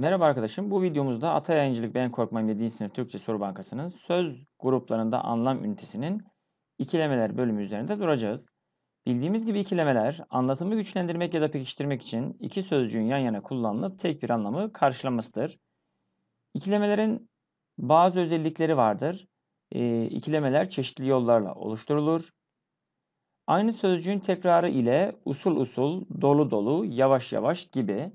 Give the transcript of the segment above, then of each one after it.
Merhaba arkadaşım. Bu videomuzda Ata Yayıncılık Ben Korkmam 7. Sınıf Türkçe Soru Bankası'nın söz gruplarında anlam ünitesinin ikilemeler bölümü üzerinde duracağız. Bildiğimiz gibi ikilemeler anlatımı güçlendirmek ya da pekiştirmek için iki sözcüğün yan yana kullanılıp tek bir anlamı karşılamasıdır. İkilemelerin bazı özellikleri vardır. E, ikilemeler çeşitli yollarla oluşturulur. Aynı sözcüğün tekrarı ile usul usul, dolu dolu, yavaş yavaş gibi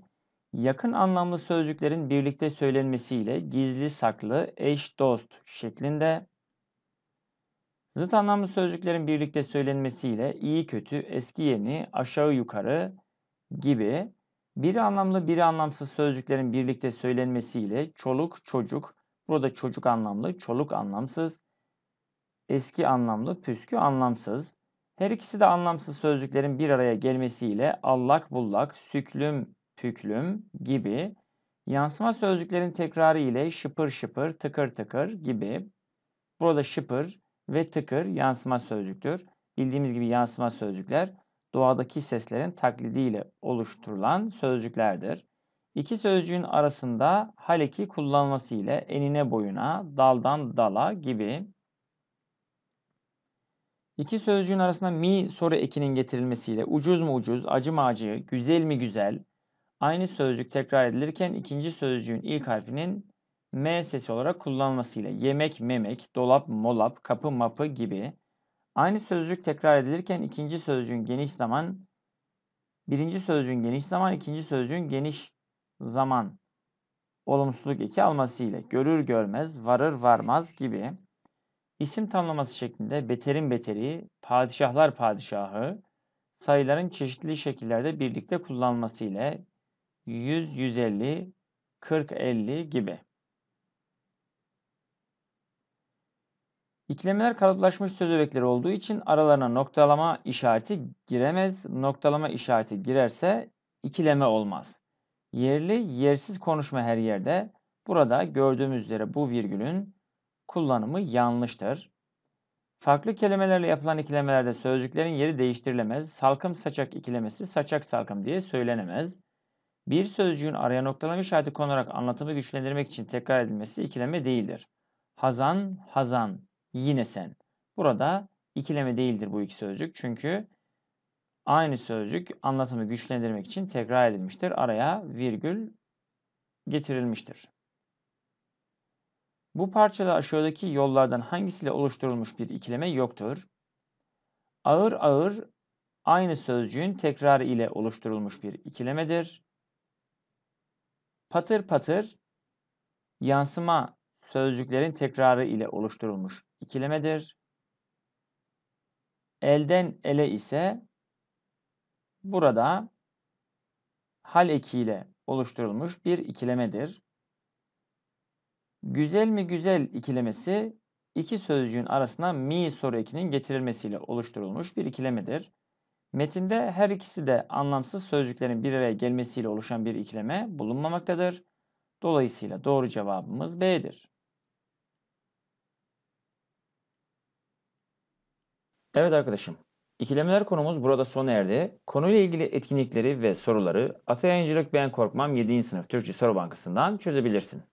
Yakın anlamlı sözcüklerin birlikte söylenmesiyle gizli, saklı, eş, dost şeklinde. Zıt anlamlı sözcüklerin birlikte söylenmesiyle iyi, kötü, eski, yeni, aşağı, yukarı gibi. bir anlamlı, bir anlamsız sözcüklerin birlikte söylenmesiyle çoluk, çocuk, burada çocuk anlamlı, çoluk anlamsız, eski anlamlı, püskü anlamsız. Her ikisi de anlamsız sözcüklerin bir araya gelmesiyle allak bullak, süklüm tüklüm gibi yansıma sözcüklerin tekrarı ile şıpır şıpır, tıkır tıkır gibi. Burada şıpır ve tıkır yansıma sözcüktür. Bildiğimiz gibi yansıma sözcükler doğadaki seslerin taklidiyle oluşturulan sözcüklerdir. İki sözcüğün arasında haleki kullanılması ile enine boyuna, daldan dala gibi İki sözcüğün arasında mi soru ekinin getirilmesiyle ucuz mu ucuz, acı mı acı, güzel mi güzel, aynı sözcük tekrar edilirken ikinci sözcüğün ilk harfinin M sesi olarak kullanılmasıyla yemek, memek, dolap, molap, kapı, mapı gibi aynı sözcük tekrar edilirken ikinci sözcüğün geniş zaman birinci sözcüğün geniş zaman, ikinci sözcüğün geniş zaman olumsuzluk eki almasıyla görür görmez, varır varmaz gibi isim tamlaması şeklinde beterin beteri, padişahlar padişahı sayıların çeşitli şekillerde birlikte kullanılması ile 100, 150, 40, 50 gibi. İklemeler kalıplaşmış söz öbekleri olduğu için aralarına noktalama işareti giremez. Noktalama işareti girerse ikileme olmaz. Yerli, yersiz konuşma her yerde. Burada gördüğümüz üzere bu virgülün kullanımı yanlıştır. Farklı kelimelerle yapılan ikilemelerde sözcüklerin yeri değiştirilemez. Salkım saçak ikilemesi saçak salkım diye söylenemez. Bir sözcüğün araya noktalama işareti konarak anlatımı güçlendirmek için tekrar edilmesi ikileme değildir. Hazan, hazan, yine sen. Burada ikileme değildir bu iki sözcük. Çünkü aynı sözcük anlatımı güçlendirmek için tekrar edilmiştir. Araya virgül getirilmiştir. Bu parçada aşağıdaki yollardan hangisiyle oluşturulmuş bir ikileme yoktur? Ağır ağır aynı sözcüğün tekrarı ile oluşturulmuş bir ikilemedir patır patır yansıma sözcüklerin tekrarı ile oluşturulmuş ikilemedir. Elden ele ise burada hal ekiyle oluşturulmuş bir ikilemedir. Güzel mi güzel ikilemesi iki sözcüğün arasına mi soru ekinin getirilmesiyle oluşturulmuş bir ikilemedir. Metinde her ikisi de anlamsız sözcüklerin bir araya gelmesiyle oluşan bir ikileme bulunmamaktadır. Dolayısıyla doğru cevabımız B'dir. Evet arkadaşım, İkilemeler konumuz burada sona erdi. Konuyla ilgili etkinlikleri ve soruları Atay Yayıncılık Ben Korkmam 7. Sınıf Türkçe Soru Bankası'ndan çözebilirsin.